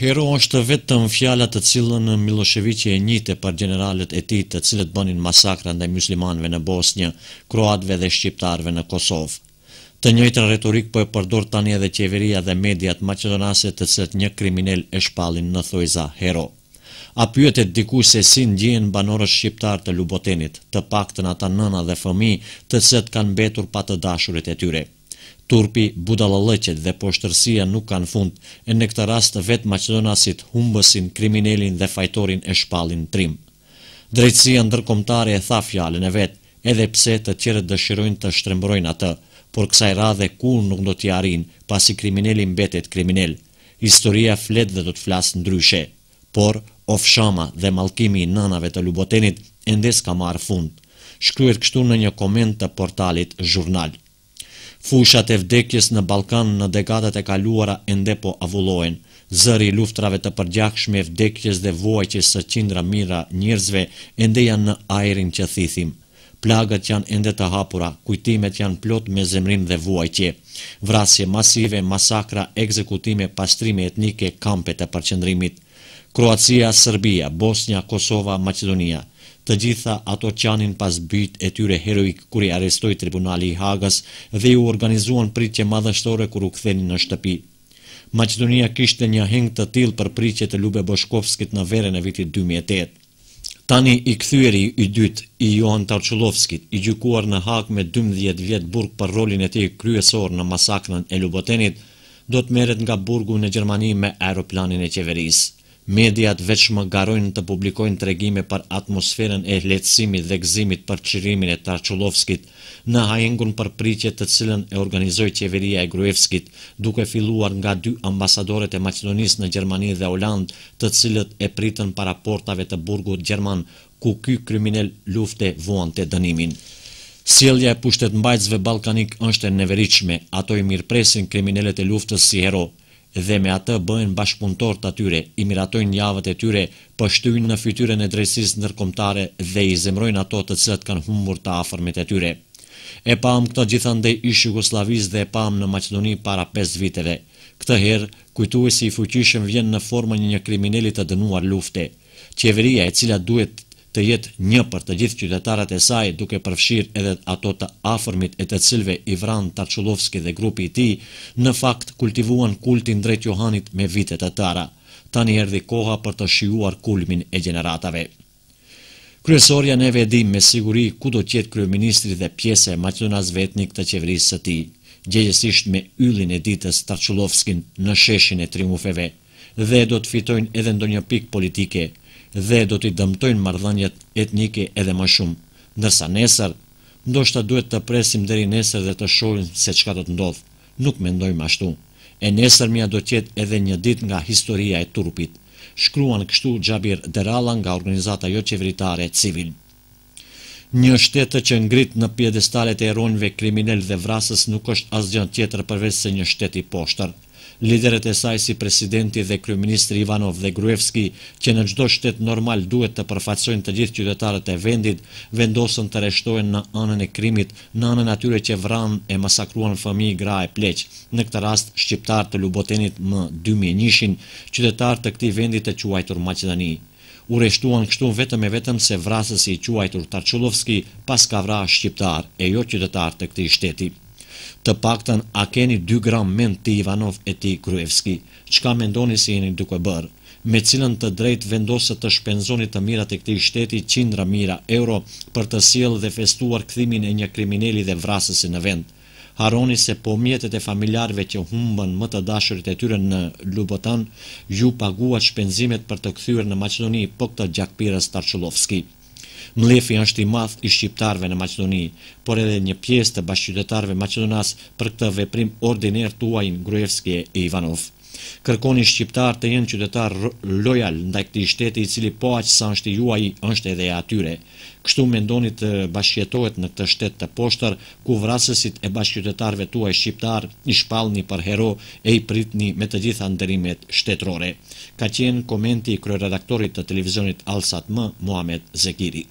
Hero është vetëm fjalat të cilën Miloševiqi e njitë për generalet e ti të cilët bënin masakra ndaj muslimanve në Bosnjë, Kroatve dhe Shqiptarve në Kosovë. Të njëjtën retorik po e përdor tani edhe qeveria dhe mediat maqedonase të cilët një kriminal e shpallin në thojza Hero. A pyet e diku se si gjenë banorët shqiptar të Lubotenit, të paktën ata nëna dhe fëmijë të cilët kanë mbetur pa të dashurit e tyre. Turpi, budalëllëqet dhe poshtërsia nuk kanë fund, e në këtë rast vetë Macedonasit humbësin, kriminelin dhe fajtorin e shpalin trim. Drejtësia ndërkomtare e tha fjallën e vetë, edhe pse të tjere dëshirojnë të shtrembrojnë atë, por kësaj radhe kur nuk do t'jarin, pasi kriminelin betet kriminell. Historia flet dhe do t'flasë ndryshe, por ofshama dhe malkimi i nënave të lubotenit endes ka marë fund. Shkryet kështu në një koment të portalit Zhurnalë. Fushat e vdekjes në Balkan në dekadat e kaluara ende po avullojnë. Zëri luftrave të përgjakshme e vdekjes dhe vojqes së qindra mira njërzve ende janë në ajrin që thithim. Plagët janë ende të hapura, kujtimet janë plot me zemrim dhe vuajqe. Vrasje masive, masakra, ekzekutime, pastrime etnike, kampet e përqendrimit. Kroacia, Serbia, Bosnia, Kosova, Macedonia – të gjitha ato qanin pas byt e tyre heroik kur i arestoj tribunali i Hagas dhe ju organizuan pritje madhështore kur u këthenin në shtëpi. Macedonia kishte një heng të til për pritje të Lube Boshkovskit në vere në vitit 2008. Tani i këthyri i dytë i Johan Tarqulovskit, i gjykuar në hak me 12 vjetë burg për rolin e ti kryesor në masaknën e Lubotenit, do të meret nga burgu në Gjermani me aeroplanin e qeverisë. Mediat veç më garojnë të publikojnë të regjime për atmosferën e lecimit dhe gzimit për qirimin e Tarqulovskit në hajengun për pritje të cilën e organizoj qeveria e Gruevskit duke filluar nga dy ambasadorit e Macedonis në Gjermani dhe Oland të cilët e pritën para portave të burgut Gjerman ku ky kriminel lufte vuan të dënimin. Sjelja e pushtet mbajtësve balkanik është e neveriqme, ato i mirë presin kriminelet e luftës si hero, dhe me atë bëhen bashkëpunëtor të atyre, i miratojnë javët e tyre, po në fytyrën e drejtësisë ndërkombëtare dhe i zemrojnë ato të cilat kanë humbur të afërmit e tyre. E pam këto gjithande i Jugosllavisë dhe e pam në Maqedoni para 5 viteve. Këtë herë kujtuesi i fuqishëm vjen në formën e një kriminali të dënuar lufte. Qeveria e cila duhet të jetë një për të gjithë qytetarët e saj duke përfshirë edhe ato të afërmit e të cilve Ivran Tarçullovski dhe grupi i ti, tij në fakt kultivuan kultin drejt Johanit me vite të tëra. Tani erdhi koha për të shiuar kulmin e gjeneratave. Kryesorja neve e me siguri ku do të jetë kryeministri dhe pjese e Maqedonas Vetnik të qeverisë së tij, gjegjesisht me yllin e ditës Tarçullovskin në sheshin e triumfeve dhe do të fitojnë edhe ndonjë pikë politike dhe do t'i dëmtojnë mardhanjet etnike edhe më shumë. Nërsa nesër, ndoshta duhet të presim dheri nesër dhe të shohim se qka do të ndodhë. Nuk mendojmë ashtu. E nesër mja do tjetë edhe një dit nga historia e turpit. Shkruan kështu Gjabir Derala nga organizata jo qeveritare civil. Një shtetë që ngrit në pjedestalet e eronjve kriminell dhe vrasës nuk është asgjën tjetër përvesë se një shteti poshtër. Liderët e saj si presidenti dhe kryeministri Ivanov dhe Gruevski, që në gjdo shtet normal duhet të përfatsojnë të gjithë qytetarët e vendit, vendosën të reshtojnë në anën e krimit, në anën atyre që vranë e masakruan fëmi i gra e pleqë. Në këtë rast, shqiptar të lubotenit më 2001-in, qytetar të këti vendit të quajtur Macedani. reshtuan kështu vetëm e vetëm se vrasës i quajtur Tarqulovski pas ka vra shqiptar e jo qytetar të këti shteti të paktën a keni 2 gram ment të Ivanov e ti Kryevski, qka mendoni si jeni duke bërë, me cilën të drejt vendosë të shpenzonit të mirat e këti shteti 100 mira euro për të siel dhe festuar këthimin e një krimineli dhe vrasës në vend. Haroni se po mjetet e familjarve që humbën më të dashurit e tyre në Lubotan, ju pagua shpenzimet për të këthyre në Macedoni për po këtë gjakpires Tarqulovski. Mlefi është i madh i Shqiptarve në Maqedoni, por edhe një pjesë të bashkëqytetarëve maqedonas për këtë veprim ordinër tuaj Gruevski e Ivanov. Kërkoni shqiptar të jenë qytetar lojal ndaj këti shteti i cili po aqë sa është i juaj është edhe atyre. Kështu mendoni të bashkjetohet në këtë shtet të poshtër, ku vrasësit e bashkjetetarve tuaj shqiptar i shpalni për hero e i pritni me të gjitha ndërimet shtetrore. Ka qenë komenti i kryeredaktorit të televizionit Alsat M, Mohamed Zekiri.